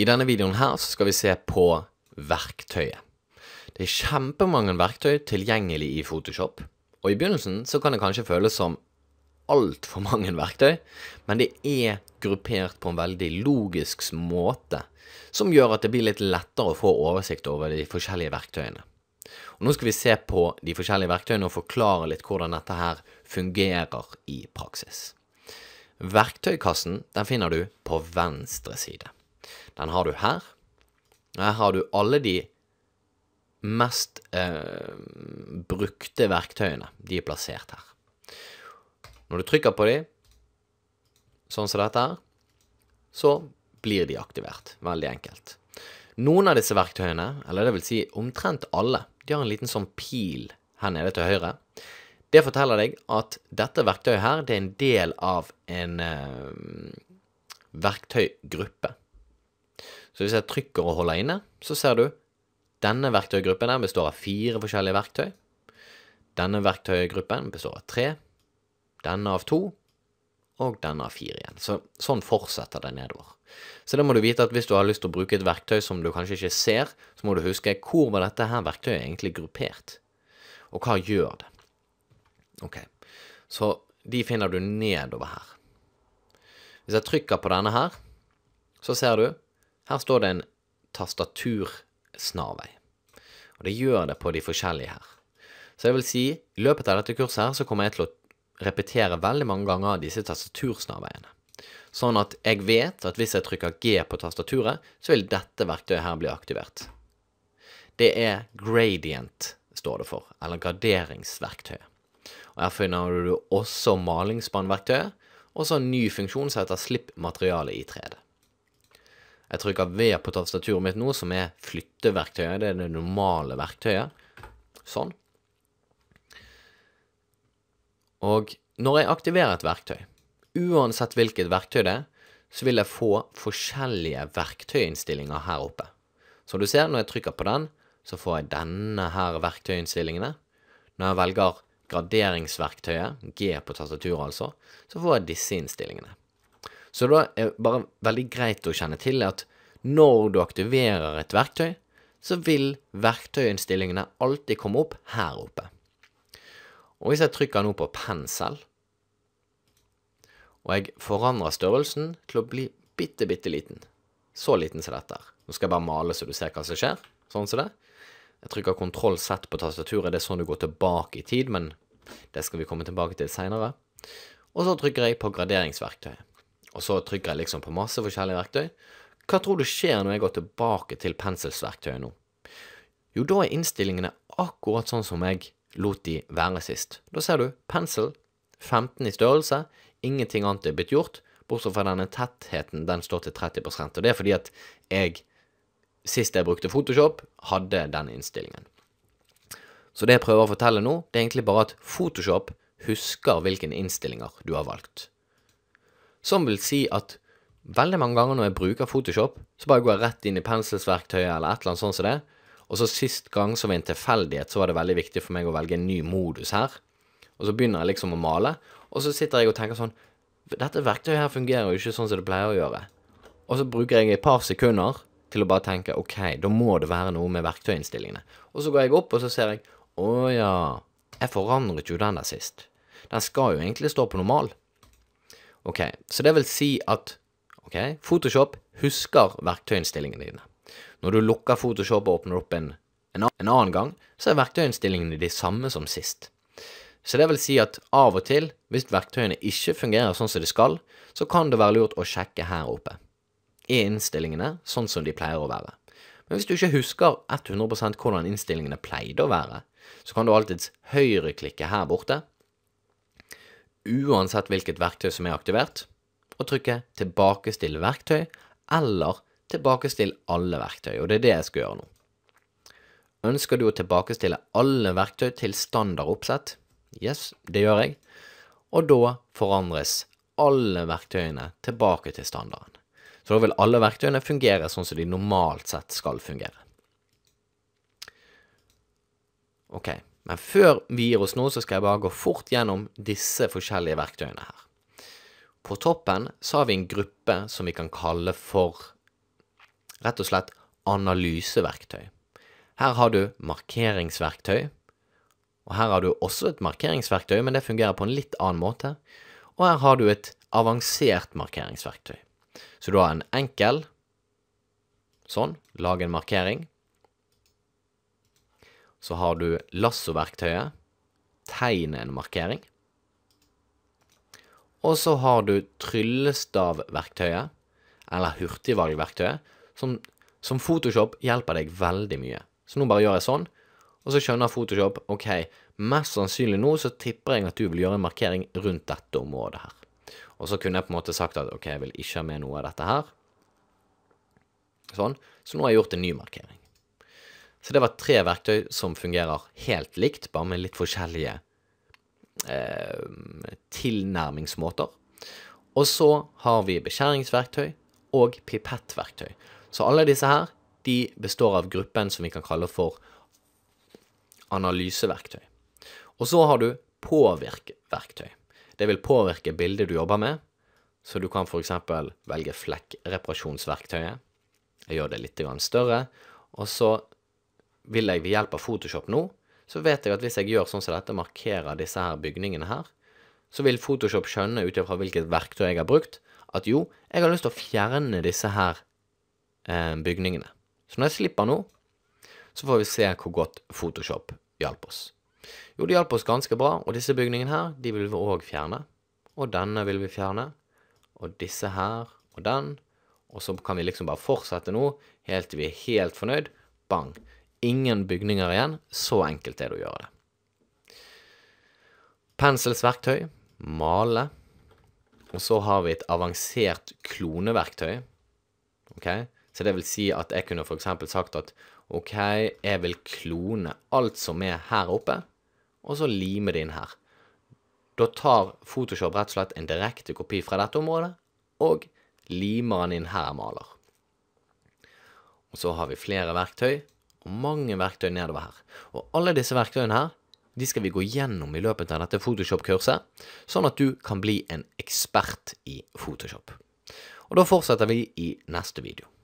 I denne videoen her så skal vi se på verktøyet. Det er kjempemange verktøy tilgjengelig i Photoshop, og i begynnelsen så kan det kanskje føles som alt for mange verktøy, men det er gruppert på en veldig logisk måte, som gjør at det blir litt lettere å få oversikt over de forskjellige verktøyene. Og nå skal vi se på de forskjellige verktøyene og forklare litt hvordan dette her fungerer i praksis. Verktøykassen den finner du på venstre side. Den har du her. Her har du alle de mest eh, brukte verktøyene. De er plassert her. Når du trykker på de, sånn som dette her, så blir de aktivert. Veldig enkelt. Noen av disse verktøyene, eller det vil si omtrent alle, de har en liten sånn pil her nede til høyre. Det forteller deg at dette verktøyet her, det er en del av en eh, verktøygruppe. Så hvis jeg trykker og holder inne, så ser du denne verktøygruppen her består av fire forskjellige verktøy. Denne verktøygruppen består av tre, denne av to, og denne av fire igjen. Så, sånn fortsetter det nedover. Så da må du vite at hvis du har lyst til å bruke et verktøy som du kanskje ikke ser, så må du huske hvor var dette her verktøyet egentlig gruppert, og hva gjør det? Ok, så de finner du nedover her. Hvis jeg trykker på denne her, så ser du her står det en tastatursnarvei. Og det gjør det på de forskjellige her. Så jeg vil si, i løpet av dette kurset her så kommer jeg til å repetere veldig mange ganger disse tastatursnarveiene. Sånn at jeg vet at hvis jeg trykker G på tastaturet, så vil dette verktøyet her bli aktivert. Det er gradient, står det for, eller graderingsverktøyet. Og Her finner du også malingspannverktøyet, og så en ny funksjon som heter slipp materiale i 3 jeg trykker V på tastaturet mitt nå, som er flytteverktøyet. Det er det normale verktøyet. Sånn. Og når jeg aktiverer et verktøy, uansett hvilket verktøy det er, så vil jeg få forskjellige verktøyinnstillinger her oppe. Som du ser, når jeg trykker på den, så får jeg denne her verktøyinnstillingene. Når jeg velger graderingsverktøyet, G på tastaturet altså, så får jeg disse innstillingene. Så da er det bare veldig greit å kjenne til at når du aktiverer et verktøy, så vil verktøyinnstillingene alltid komme opp her oppe. Og hvis jeg trykker nå på pensel, og jeg forandrer størrelsen til å bli bitte, bitte liten, så liten som dette her. Nå skal jeg bare male så du ser hva som skjer, sånn som det. Jeg trykker kontroll Z på tastaturet, det er sånn du går tilbake i tid, men det skal vi komme tilbake til seinere. Og så trykker jeg på graderingsverktøyet. Og så trykker jeg liksom på masse forskjellige verktøy. Hva tror du skjer når jeg går tilbake til penselsverktøyet nå? Jo, da er innstillingene akkurat sånn som jeg lot de være sist. Da ser du pensel, 15 i størrelse, ingenting annet er blitt gjort, bortsett fra denne tettheten, den står til 30 og det er fordi at jeg, sist jeg brukte Photoshop, hadde den innstillingen. Så det jeg prøver å fortelle nå, det er egentlig bare at Photoshop husker hvilke innstillinger du har valgt. Som vil si at veldig mange ganger når jeg bruker Photoshop, så bare går jeg rett inn i penselsverktøyet eller et eller annet sånt som det. Og så sist gang som en tilfeldighet, så var det veldig viktig for meg å velge en ny modus her. Og så begynner jeg liksom å male, og så sitter jeg og tenker sånn Dette verktøyet her fungerer jo ikke sånn som det pleier å gjøre. Og så bruker jeg et par sekunder til å bare tenke OK, da må det være noe med verktøyinnstillingene. Og så går jeg opp, og så ser jeg Å ja. Jeg forandret jo den der sist. Den skal jo egentlig stå på normal. Ok, Så det vil si at ok, Photoshop husker verktøyinnstillingene dine. Når du lukker Photoshop og åpner opp en, en, en annen gang, så er verktøyinnstillingene de samme som sist. Så det vil si at av og til, hvis verktøyene ikke fungerer sånn som de skal, så kan det være lurt å sjekke her oppe. Er innstillingene sånn som de pleier å være? Men hvis du ikke husker 100 hvordan innstillingene pleide å være, så kan du alltids høyreklikke her borte uansett hvilket verktøy som er aktivert, og trykke 'tilbakestill verktøy' eller 'tilbakestill alle verktøy', og det er det jeg skal gjøre nå. Ønsker du å tilbakestille alle verktøy til standard oppsett? Yes, det gjør jeg. Og da forandres alle verktøyene tilbake til standarden. Så da vil alle verktøyene fungere sånn som de normalt sett skal fungere. Ok, men før vi gir oss nå, så skal jeg bare gå fort gjennom disse forskjellige verktøyene her. På toppen så har vi en gruppe som vi kan kalle for rett og slett analyseverktøy. Her har du markeringsverktøy, og her har du også et markeringsverktøy, men det fungerer på en litt annen måte. Og her har du et avansert markeringsverktøy. Så du har en enkel sånn, lag en markering så har du lassoverktøyet, tegne en markering. Og så har du tryllestavverktøyet, eller hurtigvalgverktøyet, som, som, Photoshop hjelper deg veldig mye. Så nå bare gjør jeg sånn, og så skjønner Photoshop ok, mest sannsynlig nå så tipper jeg at du vil gjøre en markering rundt dette området her. Og så kunne jeg på en måte sagt at ok, jeg vil ikke ha med noe av dette her. Sånn. Så nå har jeg gjort en ny markering. Så det var tre verktøy som fungerer helt likt, bare med litt forskjellige eh, tilnærmingsmåter. Og så har vi beskjæringsverktøy og pipettverktøy. Så alle disse her de består av gruppen som vi kan kalle for analyseverktøy. Og så har du påvirkeverktøy. Det vil påvirke bildet du jobber med, så du kan f.eks. velge flekkreparasjonsverktøyet. Jeg gjør det litt større. Og så vil jeg ved hjelp av Photoshop nå, så vet jeg at hvis jeg gjør sånn som dette, markerer disse her bygningene her, så vil Photoshop skjønne ut ifra hvilket verktøy jeg har brukt, at jo, jeg har lyst til å fjerne disse her eh, bygningene. Så når jeg slipper nå, så får vi se hvor godt Photoshop hjalp oss. Jo, det hjalp oss ganske bra, og disse bygningene her, de vil vi òg fjerne. Og denne vil vi fjerne. Og disse her, og den. Og så kan vi liksom bare fortsette nå, helt til vi er helt fornøyd. Bang! ingen bygninger igjen. Så enkelt er det å gjøre det. Penselsverktøy, male. Og så har vi et avansert kloneverktøy. Ok? Så det vil si at jeg kunne f.eks. sagt at OK, jeg vil klone alt som er her oppe, og så lime det inn her. Da tar Photoshop rett og slett en direkte kopi fra dette området, og limer den inn her maler. Og så har vi flere verktøy og mange verktøy nedover her. Og alle disse verktøyene her, de skal vi gå gjennom i løpet av dette Photoshop-kurset, sånn at du kan bli en ekspert i Photoshop. Og da fortsetter vi i neste video.